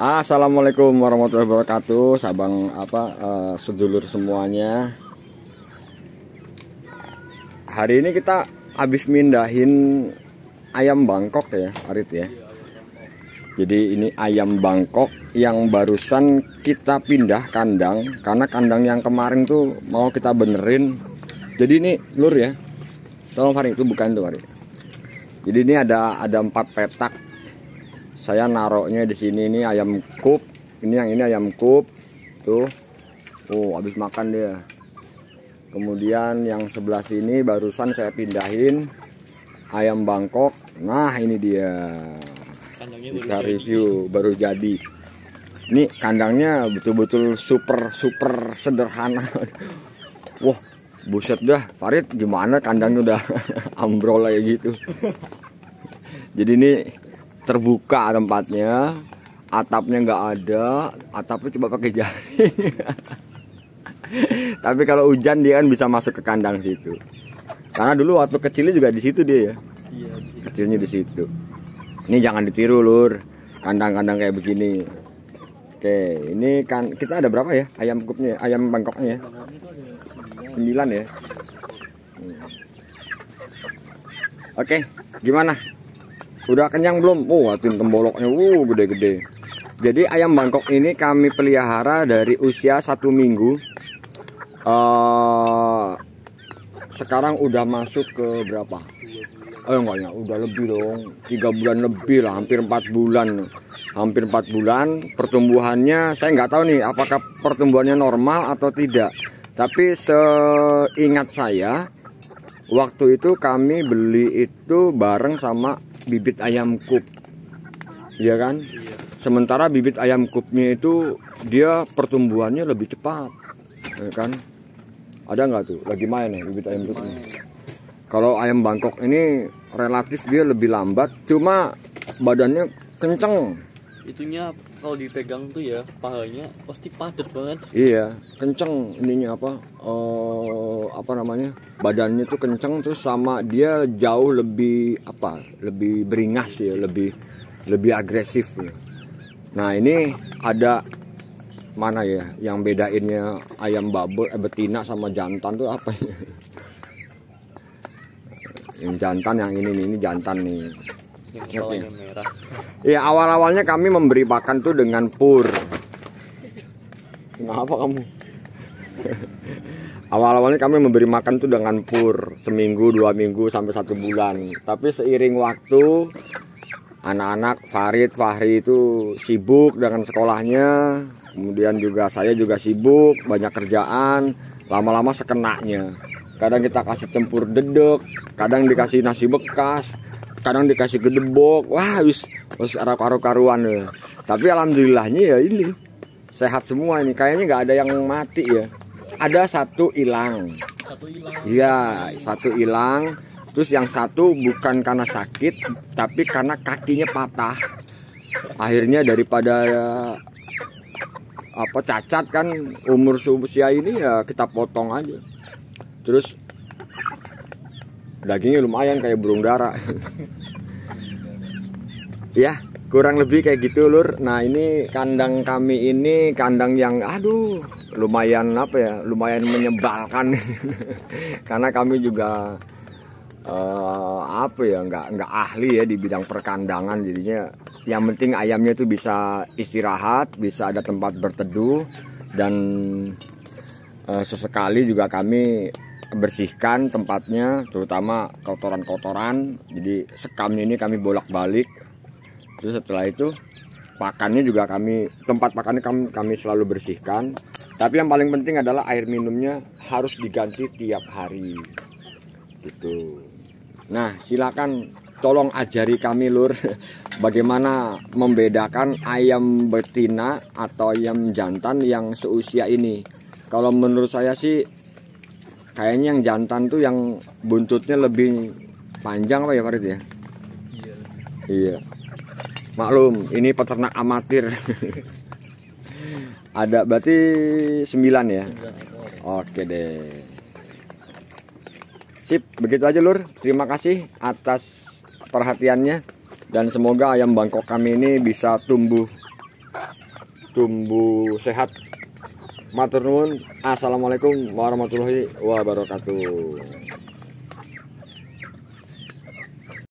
Ah, assalamualaikum warahmatullahi wabarakatuh, sabang apa uh, sedulur semuanya. Hari ini kita habis mindahin ayam Bangkok ya, Arit ya. Jadi ini ayam Bangkok yang barusan kita pindah kandang karena kandang yang kemarin tuh mau kita benerin. Jadi ini lur ya. Tolong Farid itu bukan tuh Farid jadi ini ada ada empat petak saya naroknya di sini ini ayam kup ini yang ini ayam kup tuh oh habis makan dia kemudian yang sebelah sini barusan saya pindahin ayam Bangkok nah ini dia bisa review baru jadi ini kandangnya betul-betul super super sederhana wah buset dah Farid gimana kandangnya udah ambrol kayak gitu jadi ini terbuka tempatnya atapnya nggak ada atapnya coba pakai jari. tapi kalau hujan dia kan bisa masuk ke kandang situ karena dulu waktu kecilnya juga di situ dia ya iya, kecilnya di situ ini jangan ditiru lur kandang-kandang kayak begini oke ini kan kita ada berapa ya ayam kupnya ayam bangkoknya ya? sembilan ya hmm. oke gimana udah kenyang belum oh atin temboloknya uh gede-gede jadi ayam bangkok ini kami pelihara dari usia satu minggu uh, sekarang udah masuk ke berapa Oh enggak ya, udah lebih dong. Tiga bulan lebih lah, hampir empat bulan. Hampir empat bulan, pertumbuhannya saya nggak tahu nih apakah pertumbuhannya normal atau tidak. Tapi seingat saya waktu itu kami beli itu bareng sama bibit ayam kup. Iya kan? Iya. Sementara bibit ayam kupnya itu dia pertumbuhannya lebih cepat. Ya kan? Ada nggak tuh? Lagi main ya bibit ayam kupnya. Kalau ayam Bangkok ini relatif dia lebih lambat, cuma badannya kenceng itunya kalau dipegang tuh ya pahanya pasti padat banget iya kenceng ininya apa uh, apa namanya badannya tuh kenceng terus sama dia jauh lebih apa lebih beringas ya lebih lebih agresif ya. nah ini ada mana ya yang bedainnya ayam babel eh, betina sama jantan tuh apa ya yang jantan yang ini nih ini jantan nih merah. Ya awal-awalnya kami memberi pakan tuh dengan pur. Kenapa kamu? Awal-awalnya kami memberi makan tuh dengan pur seminggu, dua minggu sampai satu bulan. Tapi seiring waktu anak-anak Farid, Fahri itu sibuk dengan sekolahnya, kemudian juga saya juga sibuk, banyak kerjaan, lama-lama sekenaknya. Kadang kita kasih tempur dedek, kadang dikasih nasi bekas, kadang dikasih gedebok wah wis wis arak karuan ya. tapi alhamdulillahnya ya ini sehat semua ini kayaknya nggak ada yang mati ya ada satu hilang satu iya satu hilang terus yang satu bukan karena sakit tapi karena kakinya patah akhirnya daripada apa cacat kan umur usia ini ya kita potong aja terus dagingnya lumayan kayak burung dara ya kurang lebih kayak gitu lur nah ini kandang kami ini kandang yang aduh lumayan apa ya lumayan menyebalkan karena kami juga uh, apa ya nggak nggak ahli ya di bidang perkandangan jadinya yang penting ayamnya itu bisa istirahat bisa ada tempat berteduh dan uh, sesekali juga kami bersihkan tempatnya terutama kotoran-kotoran jadi sekam ini kami bolak-balik terus setelah itu pakannya juga kami tempat pakannya kami, kami selalu bersihkan tapi yang paling penting adalah air minumnya harus diganti tiap hari gitu nah silakan tolong ajari kami lur bagaimana membedakan ayam betina atau ayam jantan yang seusia ini kalau menurut saya sih kayaknya yang jantan tuh yang buntutnya lebih panjang apa ya Farid ya iya iya maklum ini peternak amatir ada berarti 9 ya 9 oke deh sip begitu aja lur terima kasih atas perhatiannya dan semoga ayam bangkok kami ini bisa tumbuh tumbuh sehat matur nuwun assalamualaikum warahmatullahi wabarakatuh